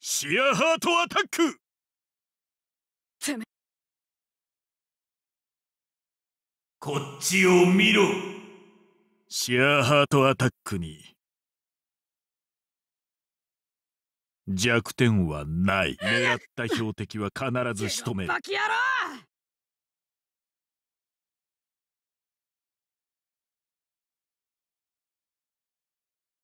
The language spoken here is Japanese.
シアハートアタックこっちを見ろシアハートアタックに弱点はない狙った標的は必ず仕留める